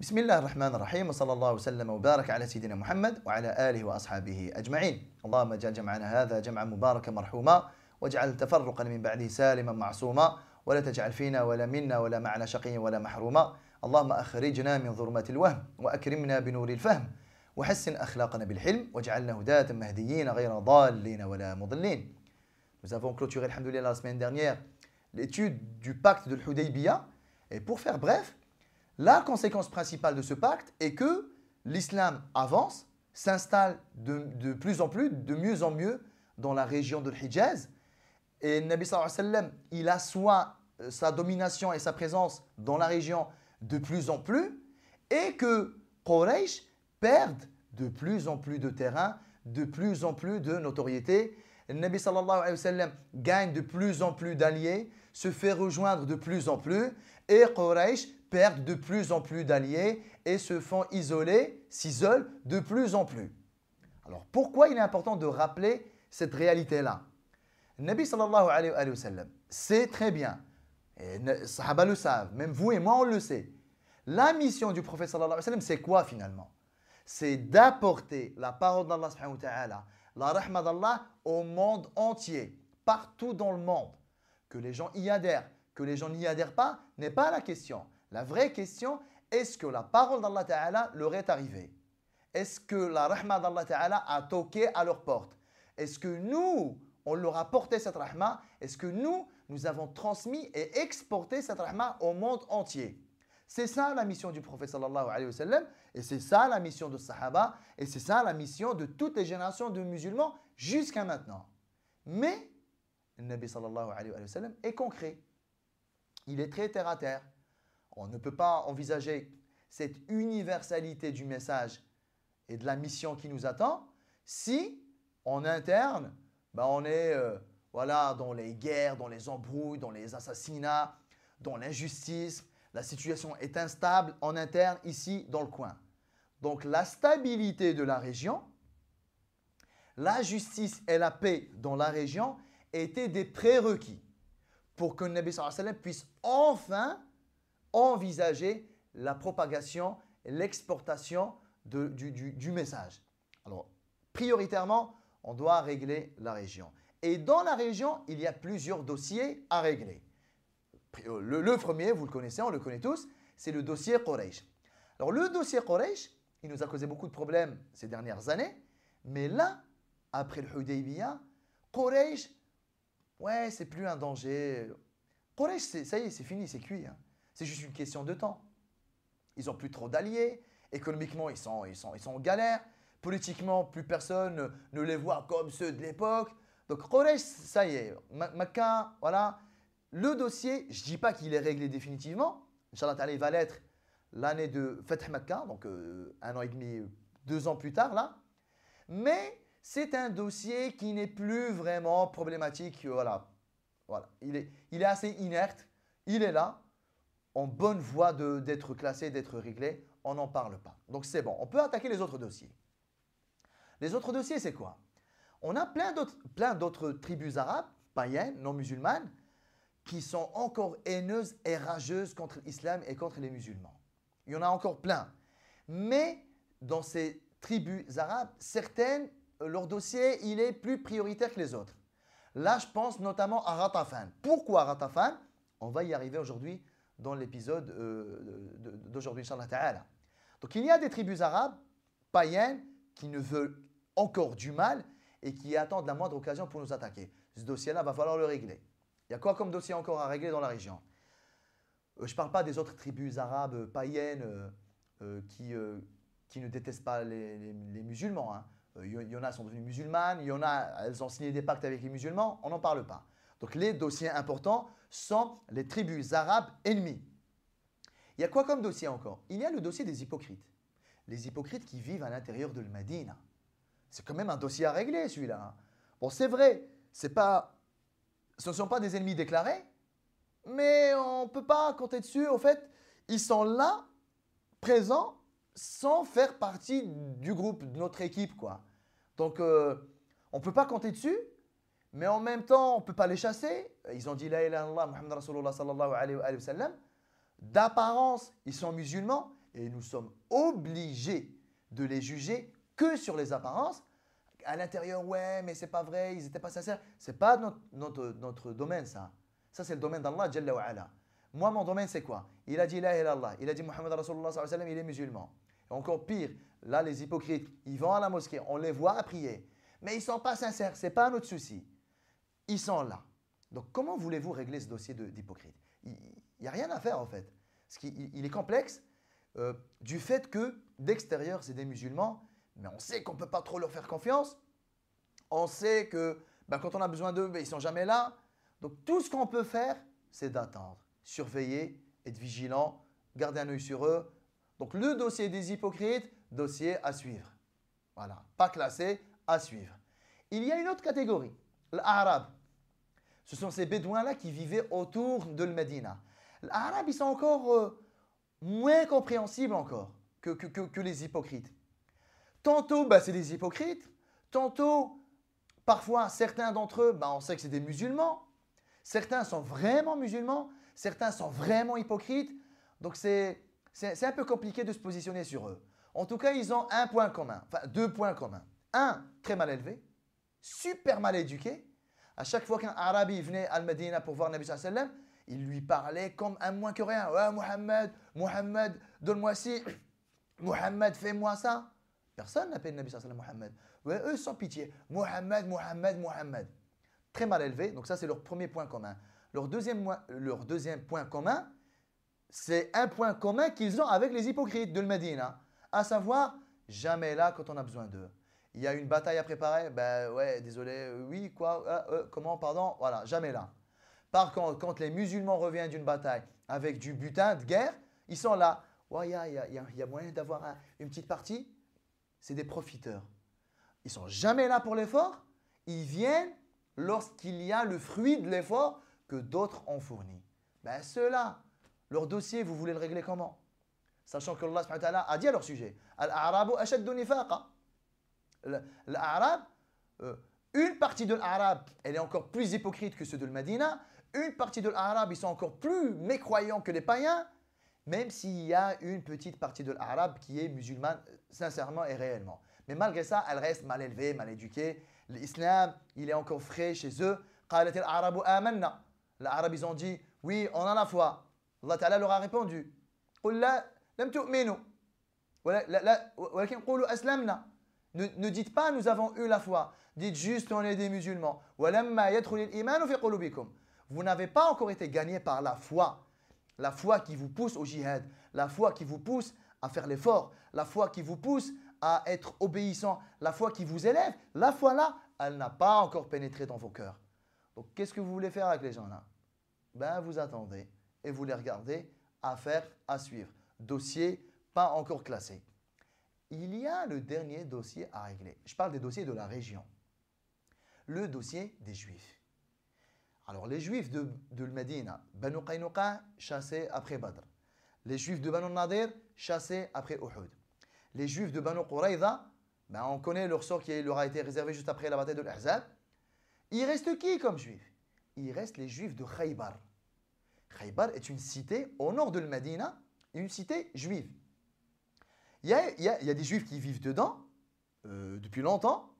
بسم الله الرحمن الرحيم وصلى الله وسلم وبارك على سيدنا محمد وعلى آله وأصحابه أجمعين اللهم اجعل جمعنا هذا جمعا مباركا مرحوما واجعل تفرقا من بعده سالما معصوما ولا تجعل فينا ولا منا ولا معنا شقيا ولا محروما اللهم أخرجنا من ظلمات الوهم وأكرمنا بنور الفهم وحسن أخلاقنا بالحلم واجعلنا هداة مهديين غير ضالين ولا مضلين Nous avons clôturé, alhamdoulilah, la semaine dernière l'étude du pacte de l'Hudaybiyah. Et pour faire bref, La conséquence principale de ce pacte est que l'islam avance, s'installe de, plus en plus, de mieux en mieux dans la région de l'Hijaz. Et le Nabi sallallahu alayhi wa sallam, il assoit euh, sa domination et sa présence dans la région de plus en plus et que Quraysh perd de plus en plus de terrain, de plus en plus de notoriété. Le Nabi sallallahu alayhi wa sallam gagne de plus en plus d'alliés, se fait rejoindre de plus en plus et Quraysh perdent de plus en plus d'alliés et se font isoler, s'isolent de plus en plus. Alors pourquoi il est important de rappeler cette réalité-là Nabi sallallahu alayhi wa sallam sait très bien, et les sahaba le savent, même vous et moi on le sait. La mission du prophète sallallahu alayhi wa sallam c'est quoi finalement C'est d'apporter la parole d'Allah subhanahu wa ta'ala, la rahma d'Allah au monde entier, partout dans le monde. Que les gens y adhèrent, que les gens n'y adhèrent pas n'est pas la question. La vraie question, est-ce que la parole d'Allah Ta'ala leur est arrivée Est-ce que la rahma d'Allah Ta'ala a toqué à leur porte Est-ce que nous, on leur a porté cette rahma Est-ce que nous, nous avons transmis et exporté cette rahma au monde entier C'est ça la mission du prophète sallallahu alayhi wa sallam, et c'est ça la mission de Sahaba, et c'est ça la mission de toutes les générations de musulmans jusqu'à maintenant. Mais, le Nabi sallallahu alayhi wa sallam est concret. Il est très terre à terre. On ne peut pas envisager cette universalité du message et de la mission qui nous attend si en interne, ben, on est euh, voilà, dans les guerres, dans les embrouilles, dans les assassinats, dans l'injustice. La situation est instable en interne ici dans le coin. Donc la stabilité de la région, la justice et la paix dans la région étaient des prérequis pour que le Nabi sallam puisse enfin envisager la propagation, l'exportation du, message. Alors, prioritairement, on doit régler la région. Et dans la région, il y a plusieurs dossiers à régler. Euh, le, premier, vous le connaissez, on le connaît tous, c'est le dossier Quraysh. Alors le dossier Quraysh, il nous a causé beaucoup de problèmes ces dernières années, mais là, après le Hudaybiya, Quraysh, ouais, c'est plus un danger. Quraysh, ça y est, c'est fini, c'est cuit. Hein. C'est juste une question de temps. Ils n'ont plus trop d'alliés. Économiquement, ils sont, ils, sont, ils sont en galère. Politiquement, plus personne ne les voit comme ceux de l'époque. Donc, Quraysh, ça y est, voilà. Le dossier, je ne dis pas qu'il est réglé définitivement. Inch'Allah, il va l'être l'année de Fath Makkah, donc euh, un an et demi, deux ans plus tard, là. Mais c'est un dossier qui n'est plus vraiment problématique. Euh, voilà. voilà. Il, est, il est assez inerte. Il est là en bonne voie d'être classé, d'être réglé, on n'en parle pas. Donc c'est bon, on peut attaquer les autres dossiers. Les autres dossiers, c'est quoi On a plein d'autres tribus arabes, païennes, non musulmanes, qui sont encore haineuses et rageuses contre l'islam et contre les musulmans. Il y en a encore plein. Mais dans ces tribus arabes, certaines, euh, leur dossier, il est plus prioritaire que les autres. Là, je pense notamment à Ratafan. Pourquoi Ratafan On va y arriver aujourd'hui dans l'épisode euh, d'aujourd'hui, Inch'Allah Ta'ala. Donc il y a des tribus arabes, païennes, qui ne veulent encore du mal et qui attendent la moindre occasion pour nous attaquer. Ce dossier-là va falloir le régler. Il y a quoi comme dossier encore à régler dans la région euh, Je ne parle pas des autres tribus arabes païennes euh, qui, qui ne détestent pas les, musulmans. Il hein. y en a sont devenues musulmanes, il y en a, elles ont signé des pactes avec les musulmans, on n'en parle pas. Donc les dossiers importants, sans les tribus arabes ennemies. Il y a quoi comme dossier encore Il y a le dossier des hypocrites. Les hypocrites qui vivent à l'intérieur de Madina. C'est quand même un dossier à régler celui-là. Hein. Bon, c'est vrai, pas, ce ne sont pas des ennemis déclarés, mais on ne peut pas compter dessus. Au fait, ils sont là, présents, sans faire partie du groupe, de notre équipe, quoi. Donc, euh, on ne peut pas compter dessus, mais en même temps, on ne peut pas les chasser. Euh, ils ont dit La ilaha illallah, Muhammad sallallahu alayhi wa D'apparence, ils sont musulmans et nous sommes obligés de les juger que sur les apparences. À l'intérieur, ouais, mais c'est pas vrai, ils n'étaient pas sincères. C'est pas notre, notre, notre, domaine, ça. Ça, c'est le domaine d'Allah, Jalla wa ala. Moi, mon domaine, c'est quoi Il a dit La ilaha il a dit Muhammad Rasulullah sallallahu alayhi wa il est musulman. Et encore pire, là, les hypocrites, ils vont à la mosquée, on les voit à prier. Mais ils ne sont pas sincères, n'est pas notre souci ils sont là. Donc comment voulez-vous régler ce dossier d'hypocrites Il n'y a rien à faire en fait. il, il est complexe euh, du fait que d'extérieur, c'est des musulmans, mais on sait qu'on ne peut pas trop leur faire confiance. On sait que ben, quand on a besoin d'eux, ben, ils ne sont jamais là. Donc tout ce qu'on peut faire, c'est d'attendre, surveiller, être vigilant, garder un œil sur eux. Donc le dossier des hypocrites, dossier à suivre. Voilà, pas classé, à suivre. Il y a une autre catégorie, l'arabe. Ce sont ces Bédouins-là qui vivaient autour de Medina. Les Arabes, ils sont encore euh, moins compréhensibles encore que, les hypocrites. Tantôt, bah, c'est des hypocrites. Tantôt, parfois, certains d'entre eux, bah, on sait que c'est des musulmans. Certains sont vraiment musulmans. Certains sont vraiment hypocrites. Donc, c'est un peu compliqué de se positionner sur eux. En tout cas, ils ont un point commun, enfin deux points communs. Un, très mal élevé, super mal éduqué, à chaque fois qu'un arabe venait à Medina pour voir Nabi sallam, il lui parlait comme un moins que rien. Ouais, Mohamed, Mohamed, donne-moi ci. Mohamed, fais-moi ça. Personne n'appelle Nabi sallam Mohamed. Ouais, eux, sans pitié. Mohamed, Mohamed, Mohamed. Très mal élevé. Donc, ça, c'est leur premier point commun. Leur deuxième, point commun, c'est un point commun qu'ils ont avec les hypocrites de Medina. À savoir, jamais là quand on a besoin d'eux. Il y a une bataille à préparer Ben ouais, désolé, oui, quoi, euh, euh, comment, pardon Voilà, jamais là. Par contre, quand les musulmans reviennent d'une bataille avec du butin de guerre, ils sont là. Il ouais, y, a, y, a, moyen d'avoir une petite partie. C'est des profiteurs. Ils sont jamais là pour l'effort. Ils viennent lorsqu'il y a le fruit de l'effort que d'autres ont fourni. Ben ceux-là, leur dossier, vous voulez le régler comment Sachant que Allah a dit à leur sujet Al-Arabu ashaddu nifaqa. L'arabe, euh, une partie de l'arabe, elle est encore plus hypocrite que ceux de Medina, une partie de l'arabe, ils sont encore plus mécroyants que les païens, même s'il y a une petite partie de l'arabe qui est musulmane sincèrement et réellement. Mais malgré ça, elle reste mal élevée, mal éduquée. L'islam, il est encore frais chez eux. Les Arabes, ils ont dit, oui, on a la foi. Allah Ta'ala leur a répondu, قل لا لم تؤمنوا ولكن ne, dites pas nous avons eu la foi. Dites juste on est des musulmans. Vous n'avez pas encore été gagné par la foi. La foi qui vous pousse au jihad. La foi qui vous pousse à faire l'effort. La foi qui vous pousse à être obéissant. La foi qui vous élève. La foi là, elle n'a pas encore pénétré dans vos cœurs. Donc qu'est-ce que vous voulez faire avec les gens là Ben vous attendez et vous les regardez à faire, à suivre. Dossier pas encore classé il y a le dernier dossier à régler. Je parle des dossiers de la région. Le dossier des Juifs. Alors les Juifs de, de Medina, Banu Qaynuqa, chassés après Badr. Les Juifs de Banu Nadir, chassés après Uhud. Les Juifs de Banu Qurayza, ben, on connaît leur sort qui leur a été réservé juste après la bataille de l'Ahzab. Il reste qui comme Juifs Il reste les Juifs de Khaybar. Khaybar est une cité au nord de Medina, une cité juive. Il y a, des juifs qui vivent dedans euh, depuis longtemps.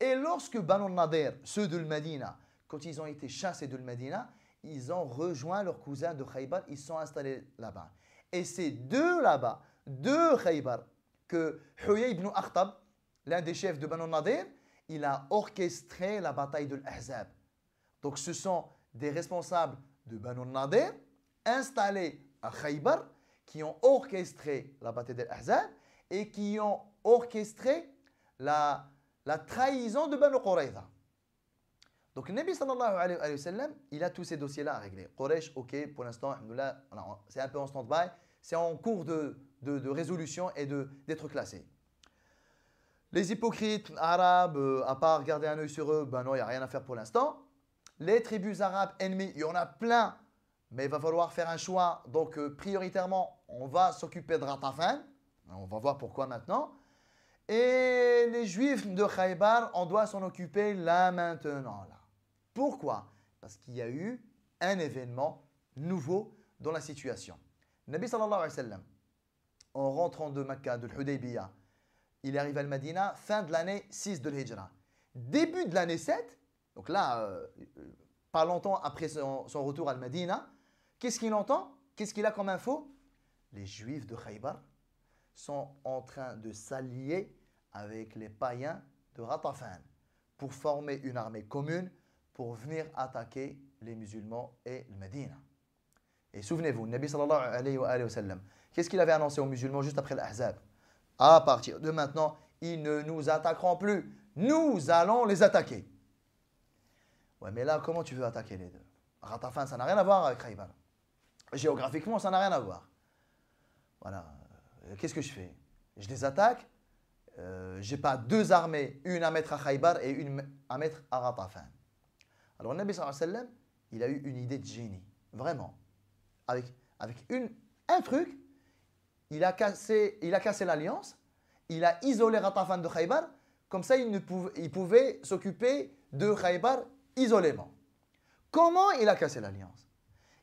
Et lorsque Banu Nadir, ceux de Medina, quand ils ont été chassés de Medina, ils ont rejoint leurs cousins de Khaybar, ils sont installés là-bas. Et c'est deux là-bas, de Khaybar, que Huyay ibn Akhtab, l'un des chefs de Banu Nadir, il a orchestré la bataille de l'Ahzab. Donc ce sont des responsables de Banu Nadir installés à Khaybar qui ont orchestré la bataille de l'Ahzab et qui ont orchestré la, la trahison de Banu Qurayza. Donc le Nabi sallallahu alayhi wa sallam, il a tous ces dossiers-là à régler. Quraysh, ok, pour l'instant, c'est un peu en stand-by, c'est en cours de, de, de résolution et d'être classé. Les hypocrites arabes, euh, à part garder un œil sur eux, ben non, il n'y a rien à faire pour l'instant. Les tribus arabes ennemies, il y en a plein, mais il va falloir faire un choix. Donc euh, prioritairement, on va s'occuper de Ratafan. On va voir pourquoi maintenant. Et les Juifs de Khaybar, on doit s'en occuper là maintenant. Pourquoi Parce qu'il y a eu un événement nouveau dans la situation. Nabi sallallahu alayhi wa sallam, en rentrant de Mecca, de l'Hudaybiyah, il arrive à Al-Madina fin de l'année 6 de l'Hijra. Début de l'année 7, donc là, euh, euh, pas longtemps après son, retour à Medina, qu'est-ce qu'il entend Qu'est-ce qu'il a comme info Les Juifs de Khaybar sont en train de s'allier avec les païens de Ratafan pour former une armée commune pour venir attaquer les musulmans et le médine Et souvenez-vous, Nabi sallallahu alayhi wa, sallam, qu'est-ce qu'il avait annoncé aux musulmans juste après l'Ahzab À partir de maintenant, ils ne nous attaqueront plus. Nous allons les attaquer. Ouais, mais là, comment tu veux attaquer les deux Ratafan, ça n'a rien à voir avec Khaybar. Géographiquement, ça n'a rien à voir. Voilà. Euh, qu'est-ce que je fais Je les attaque. Euh, j'ai pas deux armées, une à mettre à Khaybar et une à mettre à Ratafan. Alors, le Nabi sallallahu alayhi sallam, il a eu une idée de génie. Vraiment. Avec, avec une, un truc, il a cassé, il a cassé l'alliance, il a isolé Ratafan de Khaybar, comme ça il, ne pouvait, il pouvait s'occuper de Khaybar isolément. Comment il a cassé l'alliance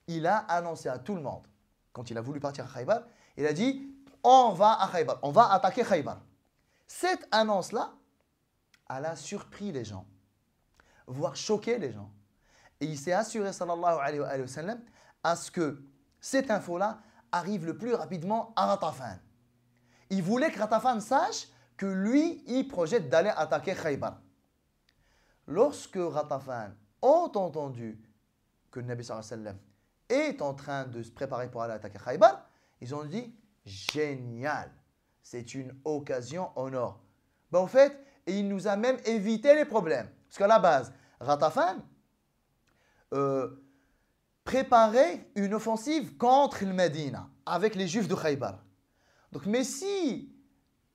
Il a annoncé à tout le monde, quand il a voulu partir à Khaybar, il a dit on va à Khaybar, on va attaquer Khaybar. Cette annonce-là, elle a surpris les gens, voire choqué les gens. Et il s'est assuré, sallallahu alayhi wa sallam, à ce que cette info-là arrive le plus rapidement à Ratafan. Il voulait que Ratafan sache que lui, il projette d'aller attaquer Khaybar. Lorsque Ratafan a entendu que le Nabi sallam est en train de se préparer pour aller attaquer Khaybar, ils ont dit Génial. C'est une occasion en or. en fait, il nous a même évité les problèmes. Parce qu'à la base, Ratafan euh, préparait une offensive contre le Medina avec les Juifs de Khaybar. Donc, mais si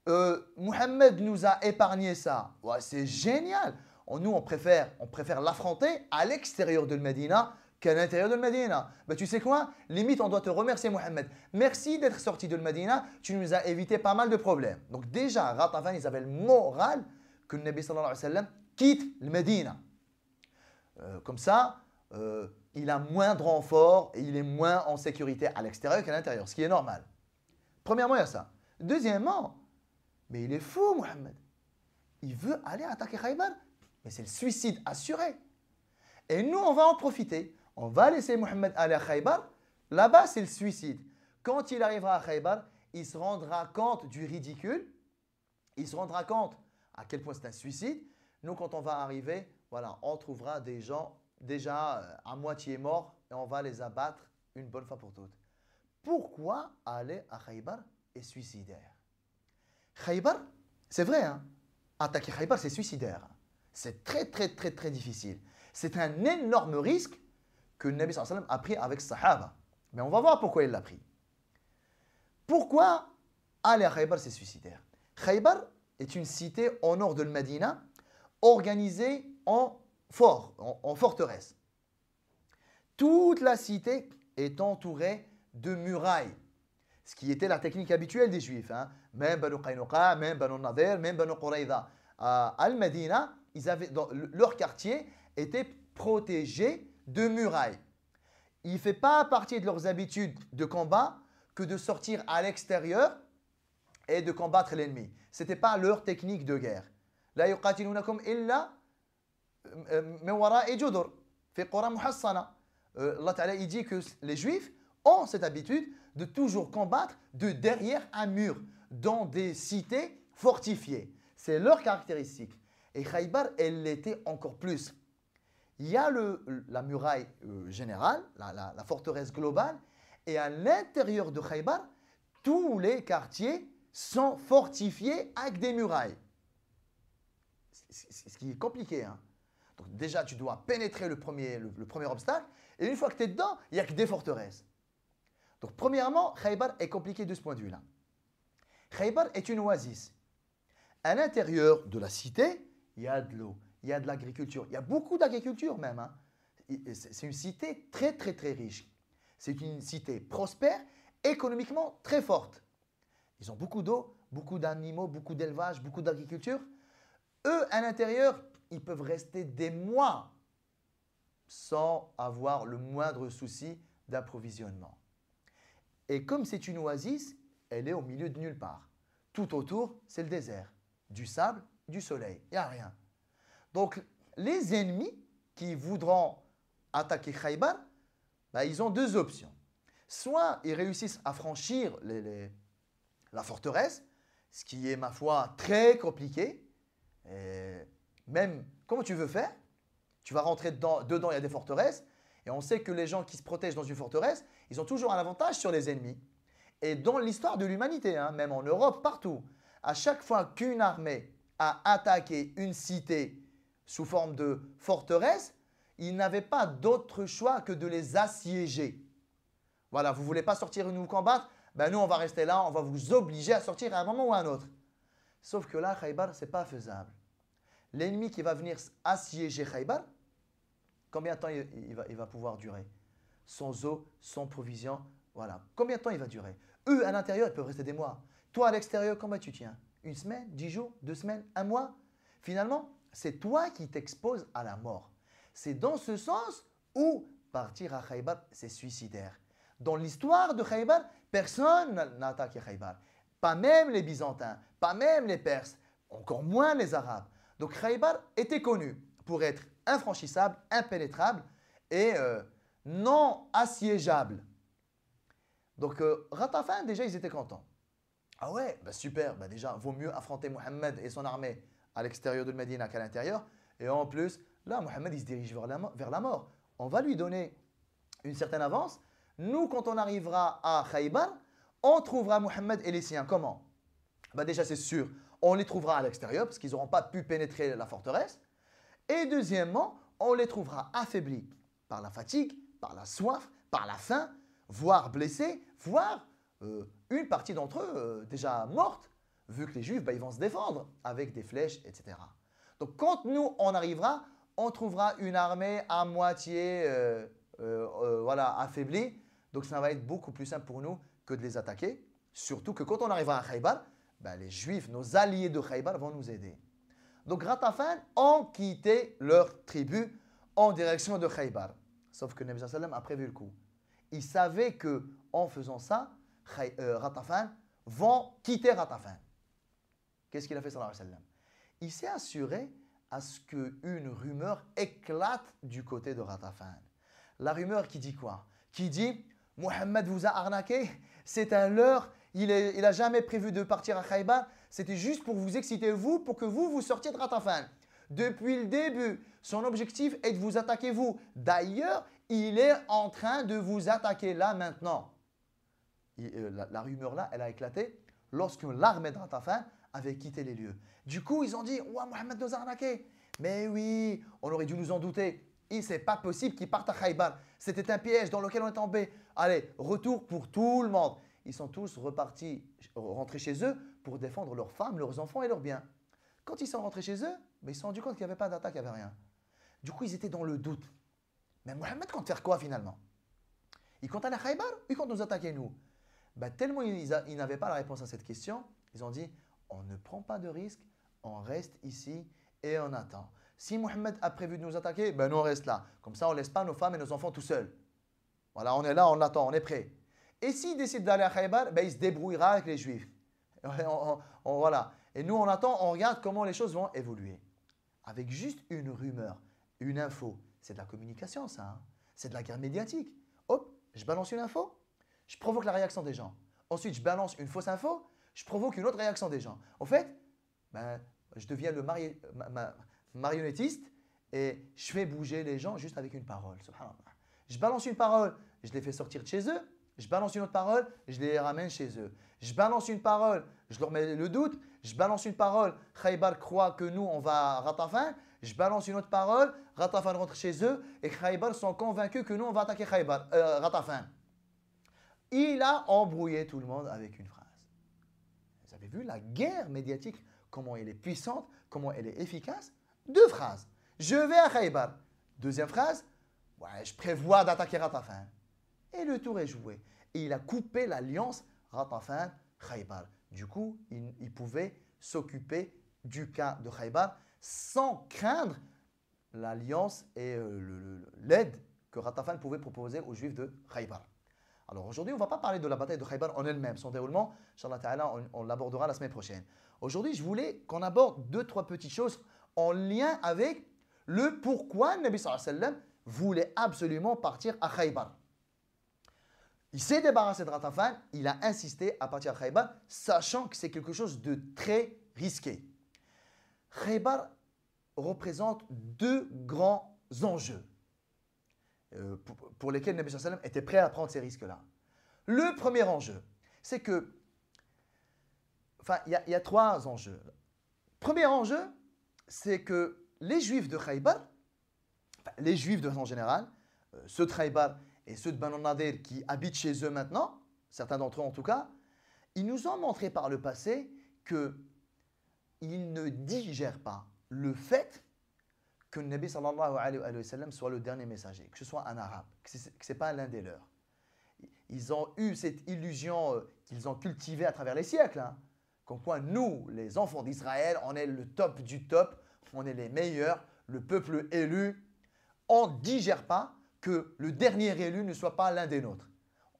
euh, Mohamed nous a épargné ça, c'est génial. nous, on préfère, on préfère l'affronter à l'extérieur de le Medina qu'à l'intérieur de Medina. mais bah, tu sais quoi Limite, on doit te remercier, Mohamed. Merci d'être sorti de la Medina. Tu nous as évité pas mal de problèmes. Donc, déjà, Ratafan, ils avaient le moral que le Nabi sallallahu alayhi wa sallam quitte la Medina. Euh, comme ça, euh, il a moins de renforts et il est moins en sécurité à l'extérieur qu'à l'intérieur, ce qui est normal. Premièrement, il y a ça. Deuxièmement, mais il est fou, Mohamed. Il veut aller attaquer Khaybar, mais c'est le suicide assuré. Et nous, on va en profiter on va laisser Mohamed aller à Khaybar. Là-bas, c'est le suicide. Quand il arrivera à Khaybar, il se rendra compte du ridicule. Il se rendra compte à quel point c'est un suicide. Nous, quand on va arriver, voilà, on trouvera des gens déjà euh, à moitié morts et on va les abattre une bonne fois pour toutes. Pourquoi aller à Khaybar est suicidaire Khaybar, c'est vrai, hein. attaquer Khaybar, c'est suicidaire. C'est très, très, très, très difficile. C'est un énorme risque que le Nabi sallam a pris avec Sahaba. Mais on va voir pourquoi il l'a pris. Pourquoi Ali à Khaybar s'est suicidé Khaybar est une cité au nord de la Medina, organisée en fort, en, forteresse. Toute la cité est entourée de murailles ce qui était la technique habituelle des Juifs. Hein. Même Banu Qaynuqa, même Banu Nadir, même Banu Quraïda. À la madina ils avaient, leur quartier était protégé de murailles, Il ne fait pas partie de leurs habitudes de combat que de sortir à l'extérieur et de combattre l'ennemi. Ce n'était pas leur technique de guerre. La dit que les juifs ont cette habitude de toujours combattre de derrière un mur, dans des cités fortifiées. C'est leur caractéristique. Et Khaybar, elle l'était encore plus. Il y a la muraille euh, générale, la, forteresse globale, et à l'intérieur de Khaybar, tous les quartiers sont fortifiés avec des murailles. Ce qui est compliqué. Hein. Donc déjà, tu dois pénétrer le premier, obstacle, et une fois que tu es dedans, il n'y a que des forteresses. Donc premièrement, Khaybar est compliqué de ce point de vue-là. Khaybar est une oasis. À l'intérieur de la cité, il y a de l'eau il y a de l'agriculture. Il y a beaucoup d'agriculture même. Hein. C'est une cité très, très, très riche. C'est une cité prospère, économiquement très forte. Ils ont beaucoup d'eau, beaucoup d'animaux, beaucoup d'élevage, beaucoup d'agriculture. Eux, à l'intérieur, ils peuvent rester des mois sans avoir le moindre souci d'approvisionnement. Et comme c'est une oasis, elle est au milieu de nulle part. Tout autour, c'est le désert. Du sable, du soleil, il n'y a rien. Donc, les ennemis qui voudront attaquer Khaybar, bah, ils ont deux options. Soit ils réussissent à franchir la forteresse, ce qui est, ma foi, très compliqué. même, comment tu veux faire Tu vas rentrer dedans, il y a des forteresses. Et on sait que les gens qui se protègent dans une forteresse, ils ont toujours un avantage sur les ennemis. Et dans l'histoire de l'humanité, hein, même en Europe, partout, à chaque fois qu'une armée a attaqué une cité sous forme de forteresse, ils n'avaient pas d'autre choix que de les assiéger. Voilà, vous voulez pas sortir et nous combattre Ben nous, on va rester là, on va vous obliger à sortir à un moment ou à un autre. Sauf que là, Khaybar, ce n'est pas faisable. L'ennemi qui va venir assiéger Khaybar, combien de temps il va, pouvoir durer Sans eau, sans provision, voilà. Combien de temps il va durer Eux, à l'intérieur, ils peuvent rester des mois. Toi, à l'extérieur, combien tu tiens Une semaine, dix jours, deux semaines, un mois Finalement, c'est toi qui t'exposes à la mort. C'est dans ce sens où partir à Khaybar, c'est suicidaire. Dans l'histoire de Khaybar, personne n'a attaqué Khaybar. Pas même les Byzantins, pas même les Perses, encore moins les Arabes. Donc Khaybar était connu pour être infranchissable, impénétrable et euh, non assiégeable. Donc euh, Ratafin, déjà, ils étaient contents. Ah ouais, bah super, bah déjà, vaut mieux affronter Mohammed et son armée à l'extérieur de Medina qu'à l'intérieur. Et en plus, là, Mohamed, il se dirige vers la, mort. On va lui donner une certaine avance. Nous, quand on arrivera à Khaybar, on trouvera Mohamed et les siens. Comment bah Déjà, c'est sûr, on les trouvera à l'extérieur parce qu'ils n'auront pas pu pénétrer la forteresse. Et deuxièmement, on les trouvera affaiblis par la fatigue, par la soif, par la faim, voire blessés, voire euh, une partie d'entre eux euh, déjà morte vu que les Juifs, bah, ils vont se défendre avec des flèches, etc. Donc quand nous, on arrivera, on trouvera une armée à moitié euh, euh, euh, voilà, affaiblie. Donc ça va être beaucoup plus simple pour nous que de les attaquer. Surtout que quand on arrivera à Khaybar, bah les Juifs, nos alliés de Khaybar vont nous aider. Donc Ratafan ont quitté leur tribu en direction de Khaybar. Sauf que Nabi sallam a prévu le coup. Il savait que en faisant ça, Ratafan vont quitter Ratafan. Qu'est-ce qu'il a fait sallallahu alayhi wa Il s'est assuré à ce qu'une rumeur éclate du côté de Ratafan. La rumeur qui dit quoi Qui dit Mohammed vous a arnaqué, c'est un leurre, il n'a jamais prévu de partir à Khaïba, c'était juste pour vous exciter vous, pour que vous vous sortiez de Ratafan. Depuis le début, son objectif est de vous attaquer vous. D'ailleurs, il est en train de vous attaquer là maintenant. Euh, la, rumeur là, elle a éclaté lorsque l'armée de Ratafan avaient quitté les lieux. Du coup, ils ont dit Ouah, Mohamed nous a Mais oui, on aurait dû nous en douter. Il C'est pas possible qu'ils partent à Khaybar. C'était un piège dans lequel on est tombé. Allez, retour pour tout le monde. Ils sont tous repartis, rentrés chez eux pour défendre leurs femmes, leurs enfants et leurs biens. Quand ils sont rentrés chez eux, ils se sont rendus compte qu'il n'y avait pas d'attaque, il n'y avait rien. Du coup, ils étaient dans le doute. Mais Mohamed compte faire quoi finalement Il compte aller à Khaybar ou il compte nous attaquer nous bah, Tellement ils n'avaient pas la réponse à cette question, ils ont dit on ne prend pas de risque, on reste ici et on attend. Si Mohamed a prévu de nous attaquer, ben nous on reste là. Comme ça, on ne laisse pas nos femmes et nos enfants tout seuls. Voilà, on est là, on attend, on est prêt. Et s'il décide d'aller à Khaybar, ben il se débrouillera avec les Juifs. Et, et nous, on attend, on regarde comment les choses vont évoluer. Avec juste une rumeur, une info. C'est de la communication, ça. Hein. C'est de la guerre médiatique. Hop, je balance une info, je provoque la réaction des gens. Ensuite, je balance une fausse info, je provoque une autre réaction des gens. En fait, ben, je deviens le marionnettiste et je fais bouger les gens juste avec une parole. Je balance une parole, je les fais sortir de chez eux. Je balance une autre parole, je les ramène chez eux. Je balance une parole, je leur mets le doute. Je balance une parole, Khaybar croit que nous, on va à Je balance une autre parole, Ratafin rentre chez eux et Khaybar sont convaincus que nous, on va attaquer Khaybar, euh, Ratafin. Il a embrouillé tout le monde avec une phrase la guerre médiatique, comment elle est puissante, comment elle est efficace Deux phrases. Je vais à Khaybar. Deuxième phrase. Ouais, je prévois d'attaquer Ratafan. Et le tour est joué. Et il a coupé l'alliance Ratafan-Khaybar. Du coup, il, pouvait s'occuper du cas de Khaybar sans craindre l'alliance et euh, l'aide que Ratafan pouvait proposer aux juifs de Khaybar. Alors aujourd'hui, on ne va pas parler de la bataille de Khaybar en elle-même, son déroulement, on, l'abordera la semaine prochaine. Aujourd'hui, je voulais qu'on aborde deux, trois petites choses en lien avec le pourquoi Nabi Wasallam voulait absolument partir à Khaybar. Il s'est débarrassé de Ratafan, il a insisté à partir à Khaybar, sachant que c'est quelque chose de très risqué. Khaybar représente deux grands enjeux. Euh, pour, lesquels lesquels Nabi sallam était prêt à prendre ces risques-là. Le premier enjeu, c'est que. Enfin, il y, a trois enjeux. Premier enjeu, c'est que les Juifs de Khaybar, les Juifs de façon générale, euh, ceux de Khaybar et ceux de Banu qui habitent chez eux maintenant, certains d'entre eux en tout cas, ils nous ont montré par le passé que ils ne digèrent pas le fait que le Nabi sallallahu alayhi wa soit le dernier messager, que ce soit un arabe, que ce n'est pas l'un des leurs. Ils ont eu cette illusion euh, qu'ils ont cultivée à travers les siècles, qu'en hein. quoi nous, les enfants d'Israël, on est le top du top, on est les meilleurs, le peuple élu. On ne digère pas que le dernier élu ne soit pas l'un des nôtres.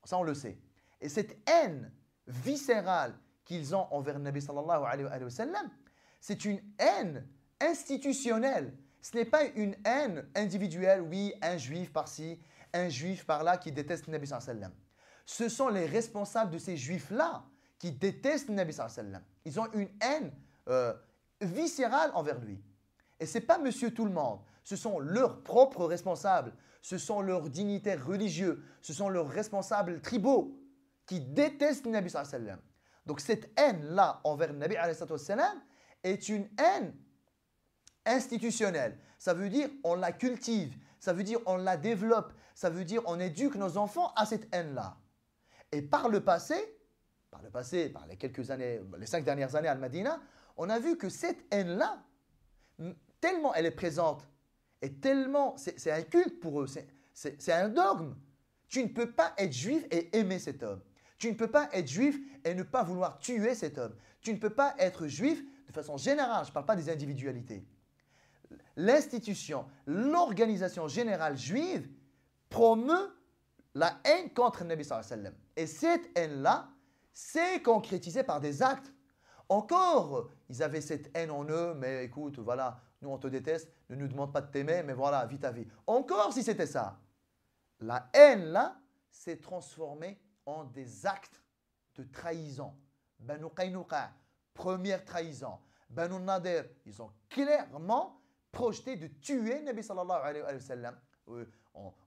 Ça, on le sait. Et cette haine viscérale qu'ils ont envers le Nabi sallallahu alayhi wa c'est une haine institutionnelle ce n'est pas une haine individuelle, oui, un juif par-ci, un juif par-là qui déteste le Nabi sallam. Ce sont les responsables de ces juifs-là qui détestent le Nabi sallam. Ils ont une haine euh, viscérale envers lui. Et ce n'est pas monsieur tout le monde. Ce sont leurs propres responsables. Ce sont leurs dignitaires religieux. Ce sont leurs responsables tribaux qui détestent le Nabi sallam. Donc cette haine-là envers le Nabi sallam est une haine institutionnelle. Ça veut dire on la cultive, ça veut dire on la développe, ça veut dire on éduque nos enfants à cette haine-là. Et par le passé, par le passé, par les quelques années, les cinq dernières années à Al-Madina, on a vu que cette haine-là, tellement elle est présente, et tellement c'est un culte pour eux, c'est un dogme. Tu ne peux pas être juif et aimer cet homme. Tu ne peux pas être juif et ne pas vouloir tuer cet homme. Tu ne peux pas être juif de façon générale, je ne parle pas des individualités l'institution, l'organisation générale juive promeut la haine contre Nabi sallallahu alayhi sallam. Et cette haine-là s'est concrétisée par des actes. Encore, ils avaient cette haine en eux, mais écoute, voilà, nous on te déteste, ne nous demande pas de t'aimer, mais voilà, vite à vie. Encore si c'était ça. La haine-là s'est transformée en des actes de trahison. Banu première trahison. Banu Nader, ils ont clairement projeté de tuer Nabi sallallahu alayhi wa sallam. Euh,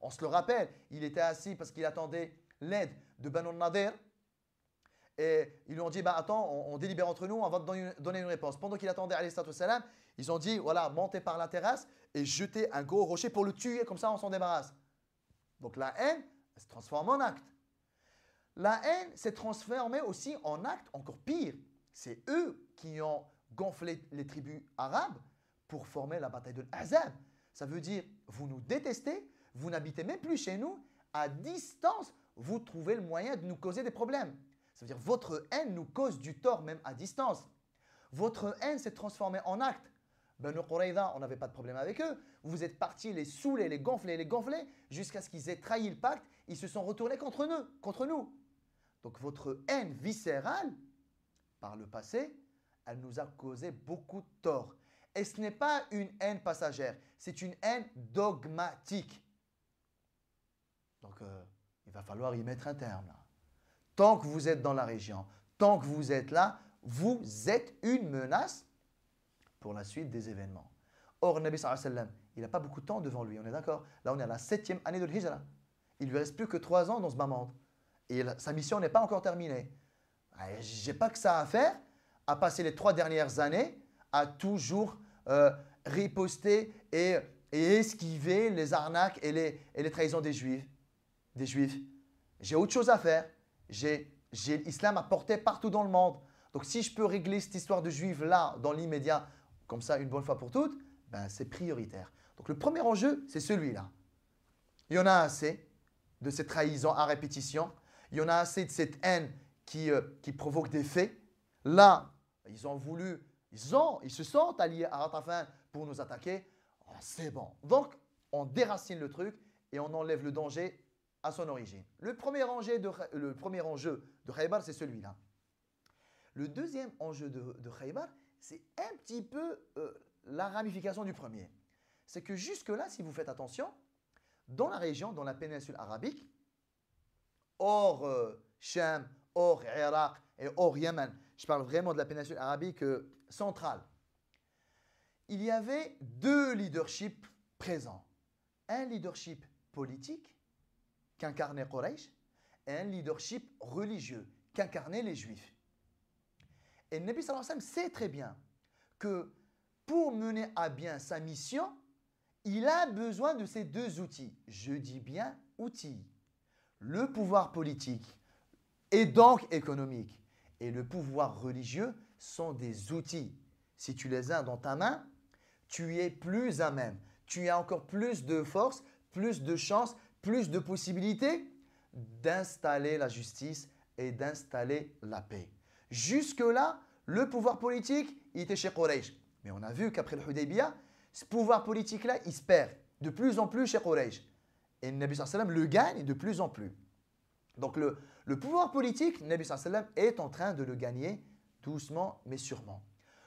on, se le rappelle, il était assis parce qu'il attendait l'aide de Banu Nadir. Et ils lui ont dit, bah, attends, on, délibère entre nous, on va donner, une réponse. Pendant qu'il attendait alayhi sallam, ils ont dit, voilà, montez par la terrasse et jetez un gros rocher pour le tuer, comme ça on s'en débarrasse. Donc la haine se transforme en acte. La haine s'est transformée aussi en acte encore pire. C'est eux qui ont gonflé les tribus arabes pour former la bataille de l'Azab. Ça veut dire, vous nous détestez, vous n'habitez même plus chez nous, à distance, vous trouvez le moyen de nous causer des problèmes. Ça veut dire, votre haine nous cause du tort même à distance. Votre haine s'est transformée en acte. Ben, Qurayza, on n'avait pas de problème avec eux. Vous êtes partis les saouler, les gonfler, les gonfler, jusqu'à ce qu'ils aient trahi le pacte. Ils se sont retournés contre nous. Contre nous. Donc votre haine viscérale, par le passé, elle nous a causé beaucoup de tort. Et ce n'est pas une haine passagère, c'est une haine dogmatique. Donc, euh, il va falloir y mettre un terme. Tant que vous êtes dans la région, tant que vous êtes là, vous êtes une menace pour la suite des événements. Or, Nabi il n'a pas beaucoup de temps devant lui, on est d'accord Là, on est à la septième année de l'Hijra. Il lui reste plus que trois ans dans ce moment. Et sa mission n'est pas encore terminée. Ah, j'ai pas que ça à faire, à passer les trois dernières années à toujours euh, riposter et, esquiver les arnaques et les, trahisons des juifs. Des juifs. J'ai autre chose à faire. J'ai l'islam à porter partout dans le monde. Donc si je peux régler cette histoire de juifs là, dans l'immédiat, comme ça, une bonne fois pour toutes, ben, c'est prioritaire. Donc le premier enjeu, c'est celui-là. Il y en a assez de ces trahisons à répétition. Il y en a assez de cette haine qui euh, provoque des faits. Là, ils ont voulu ils, ont, ils se sentent alliés à Ratafan pour nous attaquer. Ah, c'est bon. Donc, on déracine le truc et on enlève le danger à son origine. Le premier enjeu de, le c'est celui-là. Le deuxième enjeu de, de c'est un petit peu euh, la ramification du premier. C'est que jusque-là, si vous faites attention, dans la région, dans la péninsule arabique, hors euh, hors Irak et hors Yémen, je parle vraiment de la péninsule arabique, euh, central. Il y avait deux leaderships présents. Un leadership politique qu'incarnait Quraysh et un leadership religieux qu'incarnaient les Juifs. Et Nabi sallallahu sait très bien que pour mener à bien sa mission, il a besoin de ces deux outils. Je dis bien outils. Le pouvoir politique et donc économique et le pouvoir religieux sont des outils. Si tu les as dans ta main, tu es plus à même. Tu as encore plus de force, plus de chance, plus de possibilités d'installer la justice et d'installer la paix. Jusque-là, le pouvoir politique, était chez Quraysh. Mais on a vu qu'après le Hudaybiya, ce pouvoir politique-là, il se perd de plus en plus chez Quraysh. Et Nabi sallam le gagne de plus en plus. Donc le, pouvoir politique, Nabi sallam est en train de le gagner doucement mais sûrement.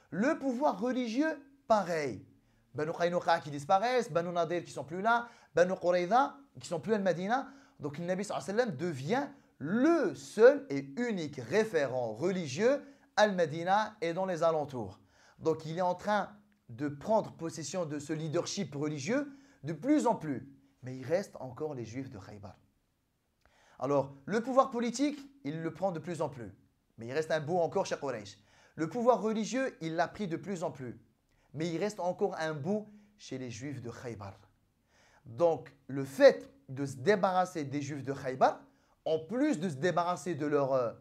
Le pouvoir religieux, pareil. Banu Qaynuqa qui disparaissent, Banu Nadir qui sont plus là, Banu Qurayza qui sont plus à Medina. Donc le Nabi devient le seul et unique référent religieux à Medina et dans les alentours. Donc il est en train de prendre possession de ce leadership religieux de plus en plus. Mais il reste encore les juifs de Khaybar. Alors, le pouvoir politique, il le prend de plus en plus. Mais il reste un bout encore chez Quraysh. Le pouvoir religieux, il l'a pris de plus en plus. Mais il reste encore un bout chez les juifs de Khaybar. Donc, le fait de se débarrasser des juifs de Khaybar, en plus de se débarrasser de leur, euh,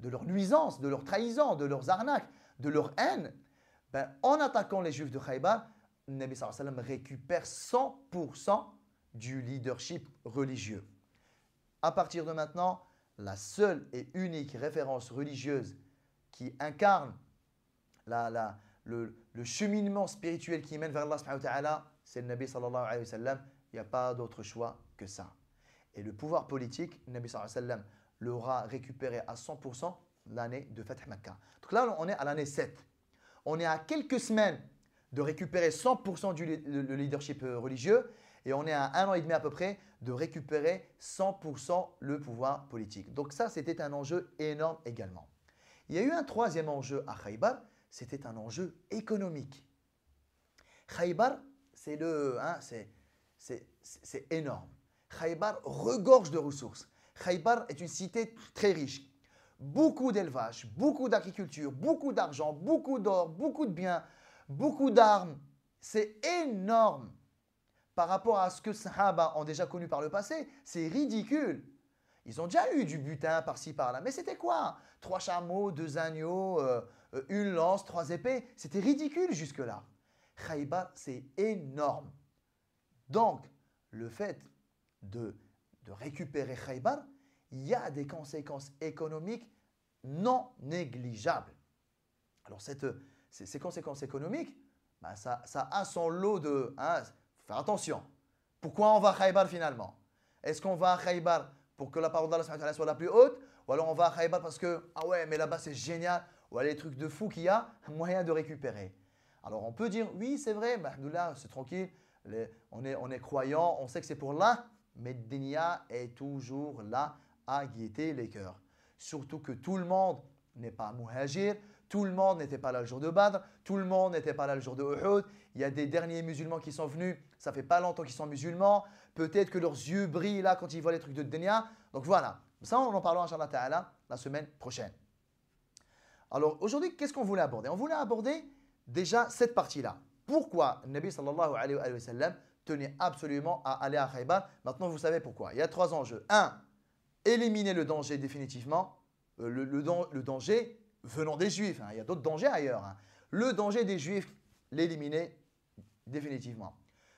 de leur nuisance, de leur trahison, de leurs arnaques, de leur haine, ben, en attaquant les juifs de Khaybar, Nabi sallam récupère 100% du leadership religieux. À partir de maintenant, la seule et unique référence religieuse qui incarne le, cheminement spirituel qui mène vers Allah, c'est le Nabi sallallahu alayhi wa sallam. Il n'y a pas d'autre choix que ça. Et le pouvoir politique, le Nabi sallallahu alayhi wa sallam l'aura récupéré à 100% l'année de Fath Makkah. Donc là, on est à l'année 7. On est à quelques semaines de récupérer 100% du leadership euh, religieux et on est à un an et demi à peu près de récupérer 100% le pouvoir politique. Donc ça, c'était un enjeu énorme également. Il y a eu un troisième enjeu à Khaybar, c'était un enjeu économique. Khaybar, hein, c'est énorme. Khaybar regorge de ressources. Khaybar est une cité très riche. Beaucoup d'élevage, beaucoup d'agriculture, beaucoup d'argent, beaucoup d'or, beaucoup de biens, beaucoup d'armes. C'est énorme par rapport à ce que Sahaba ont déjà connu par le passé, c'est ridicule. Ils ont déjà eu du butin par-ci par-là, mais c'était quoi Trois chameaux, deux agneaux, euh, euh, une lance, trois épées, c'était ridicule jusque-là. Khaybar, c'est énorme. Donc, le fait de, récupérer Khaybar, il y a des conséquences économiques non négligeables. Alors, cette, ces, conséquences économiques, bah, ça, a son lot de... Hein, attention. Pourquoi on va à Khaybar finalement Est-ce qu'on va à Khaybar pour que la parole de d'Allah soit la plus haute Ou alors on va à Khaybar parce que, ah ouais, mais là-bas c'est génial. Ou les trucs de fou qu'il y a, moyen de récupérer. Alors on peut dire, oui, c'est vrai, là c'est tranquille. on, est, on croyant, on sait que c'est pour là. Mais Dénia est toujours là à guetter les cœurs. Surtout que tout le monde n'est pas muhajir, tout le monde n'était pas là le jour de Badr, tout le monde n'était pas là le jour de Uhud. Il y a des derniers musulmans qui sont venus, ça fait pas longtemps qu'ils sont musulmans. Peut-être que leurs yeux brillent là quand ils voient les trucs de Denia. Donc voilà, ça on en parlera Inch'Allah Ta'ala la semaine prochaine. Alors aujourd'hui, qu'est-ce qu'on voulait aborder On voulait aborder déjà cette partie-là. Pourquoi le Nabi sallallahu alayhi wa sallam tenait absolument à aller à Khaybar Maintenant vous savez pourquoi. Il y a trois enjeux. Un, éliminer le danger définitivement. Euh, le danger, venant des Juifs. Hein. Il y a d'autres dangers ailleurs. Hein. Le danger des Juifs, l'éliminer définitivement.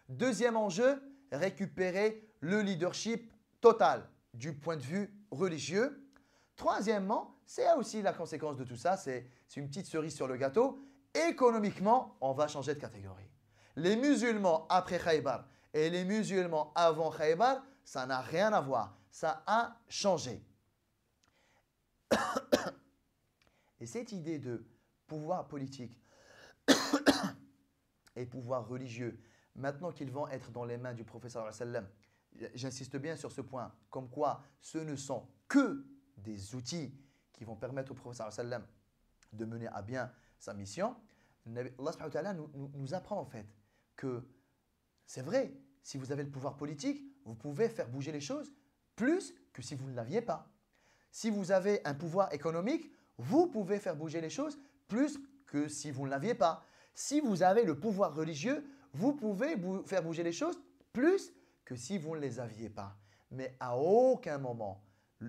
Deuxième enjeu, récupérer le leadership total du point de vue religieux. Troisièmement, c'est aussi la conséquence de tout ça, c'est une petite cerise sur le gâteau. Économiquement, on va changer de catégorie. Les musulmans après Khaybar et les musulmans avant Khaybar, ça n'a rien à voir. Ça a changé. Et cette idée de pouvoir politique et pouvoir religieux, maintenant qu'ils vont être dans les mains du professeur j'insiste bien sur ce point, comme quoi ce ne sont que des outils qui vont permettre au professeur de mener à bien sa mission, Allah nous apprend en fait que c'est vrai, si vous avez le pouvoir politique, vous pouvez faire bouger les choses plus que si vous ne l'aviez pas. Si vous avez un pouvoir économique, vous pouvez faire bouger les choses plus que si vous ne l'aviez pas. Si vous avez le pouvoir religieux, vous pouvez faire bouger les choses plus que si vous ne les aviez pas. Mais à aucun moment,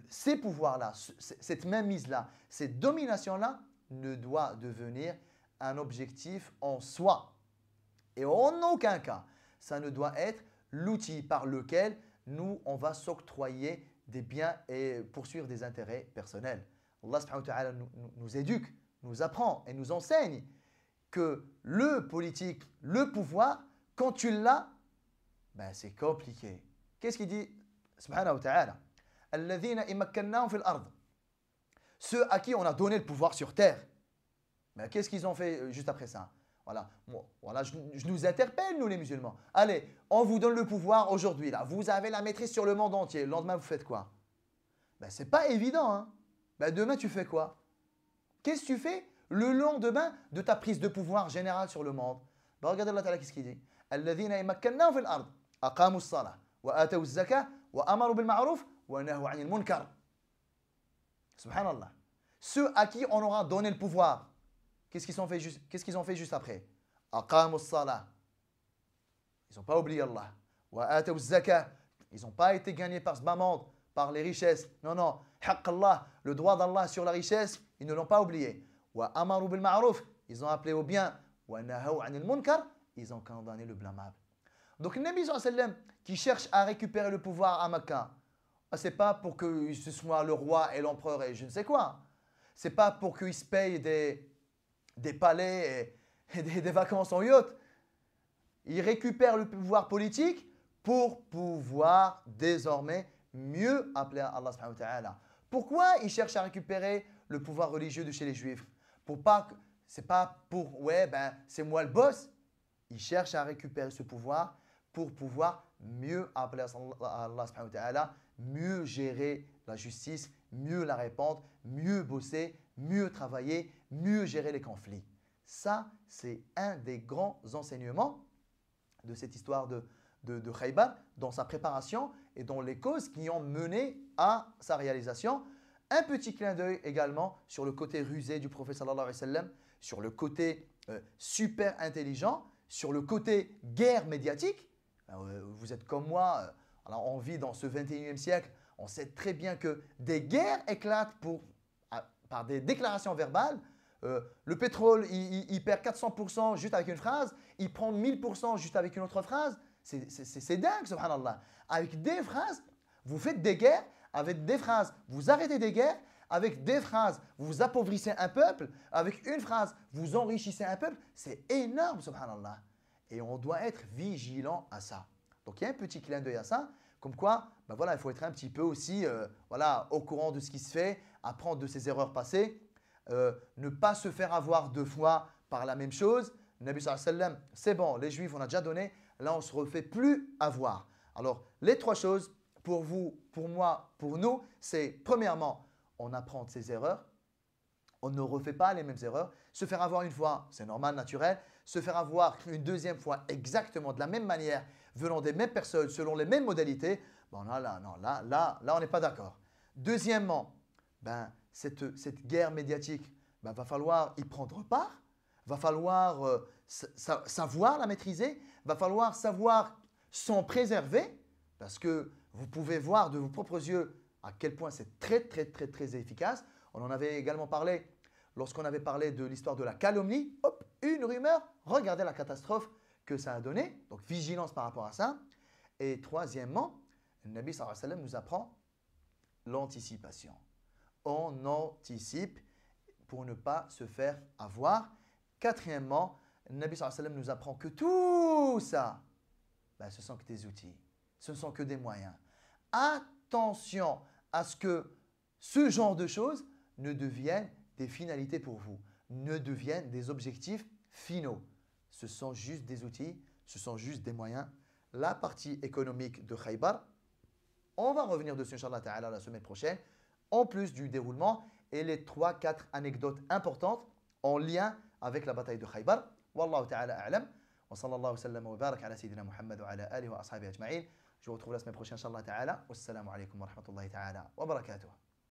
ces pouvoirs-là, cette mainmise-là, cette domination-là ne doit devenir un objectif en soi. Et en aucun cas, ça ne doit être l'outil par lequel nous, on va s'octroyer des biens et poursuivre des intérêts personnels. Allah nous, éduque, nous apprend et nous enseigne que le politique, le pouvoir, quand tu l'as, ben c'est compliqué. Qu'est-ce qu'il dit subhanahu wa Ceux à qui on a donné le pouvoir sur terre. Mais ben, qu'est-ce qu'ils ont fait euh, juste après ça voilà, voilà je, nous interpelle, nous les musulmans. Allez, on vous donne le pouvoir aujourd'hui, là. Vous avez la maîtrise sur le monde entier. Le lendemain, vous faites quoi Ben, c'est pas évident, hein bah demain tu fais quoi Qu'est-ce que tu fais le lendemain de ta prise de pouvoir générale sur le monde bah Regardez Allah Ta'ala qu'est-ce qu'il dit الذين يمكناهم في الأرض أقاموا الصلاة وآتوا الزكاة وأمروا بالمعروف ونهوا عن المنكر Subhanallah. Ceux à qui on aura donné le pouvoir, qu'est-ce qu'ils ont, fait juste, qu'est-ce qu'ils ont fait juste après Aqamu salah. Ils ont pas oublié Allah. Wa zaka. Ils ont pas été gagnés par ce bas monde, par les richesses. Non, non. Allah, le droit d'Allah sur la richesse, ils ne l'ont pas oublié. Wa amaru bil ma'ruf, ils ont appelé au bien. Wa nahaw anil munkar, ils ont condamné le blâmable. Donc le Nabi sallam qui cherche à récupérer le pouvoir à Makkah, n'est pas pour que se soit le roi et l'empereur et je ne sais quoi. Ce n'est pas pour qu'il se paye des, des palais et, des, vacances en yacht. Il récupèrent le pouvoir politique pour pouvoir désormais mieux appeler à Allah wa pourquoi il cherche à récupérer le pouvoir religieux de chez les juifs Pour pas c'est pas pour ouais ben c'est moi le boss. Il cherche à récupérer ce pouvoir pour pouvoir mieux appeler à Allah mieux gérer la justice, mieux la répandre, mieux bosser, mieux travailler, mieux gérer les conflits. Ça, c'est un des grands enseignements de cette histoire de, de, dans sa préparation et dans les causes qui ont mené à sa réalisation. Un petit clin d'œil également sur le côté rusé du prophète sallallahu alayhi wa sallam, sur le côté euh, super intelligent, sur le côté guerre médiatique. Ben, euh, vous êtes comme moi, euh, alors on vit dans ce 21e siècle, on sait très bien que des guerres éclatent pour, par des déclarations verbales. le pétrole, il, perd 400% juste avec une phrase, il prend 1000% juste avec une autre phrase. C'est dingue, subhanallah. Avec des phrases, vous faites des guerres avec des phrases, vous arrêtez des guerres, avec des phrases, vous appauvrissez un peuple, avec une phrase, vous enrichissez un peuple, c'est énorme, subhanallah. Et on doit être vigilant à ça. Donc il y a un petit clin d'œil à ça, comme quoi, ben voilà, il faut être un petit peu aussi euh, voilà, au courant de ce qui se fait, apprendre de ses erreurs passées, euh, ne pas se faire avoir deux fois par la même chose. Nabi sallam, c'est bon, les juifs, on a déjà donné, là on ne se refait plus avoir. Alors, les trois choses, pour vous, pour moi, pour nous, c'est premièrement, on apprend de ses erreurs, on ne refait pas les mêmes erreurs. Se faire avoir une fois, c'est normal, naturel. Se faire avoir une deuxième fois exactement de la même manière, venant des mêmes personnes, selon les mêmes modalités, bon là, là, non, là, là, là, on n'est pas d'accord. Deuxièmement, ben, cette, cette guerre médiatique, ben, va falloir y prendre part, va falloir euh, savoir la maîtriser, va falloir savoir s'en préserver, parce que vous pouvez voir de vos propres yeux à quel point c'est très, très, très, très efficace. On en avait également parlé lorsqu'on avait parlé de l'histoire de la calomnie. Hop, une rumeur, regardez la catastrophe que ça a donné. Donc, vigilance par rapport à ça. Et troisièmement, le Nabi sallallahu alayhi nous apprend l'anticipation. On anticipe pour ne pas se faire avoir. Quatrièmement, le Nabi sallallahu alayhi nous apprend que tout ça, ben, ce ne sont que des outils, ce ne sont que des moyens attention à ce que ce genre de choses ne deviennent des finalités pour vous, ne deviennent des objectifs finaux. Ce sont juste des outils, ce sont juste des moyens. La partie économique de Khaybar, on va revenir dessus, Inch'Allah Ta'ala, la semaine prochaine, en plus du déroulement et les 3-4 anecdotes importantes en lien avec la bataille de Khaybar. Wallahu Ta'ala a'lam. wa wa Je vous retrouve la semaine prochaine, Inch'Allah Ta'ala. Wassalamu alaikum wa rahmatullahi ta'ala wa barakatuh.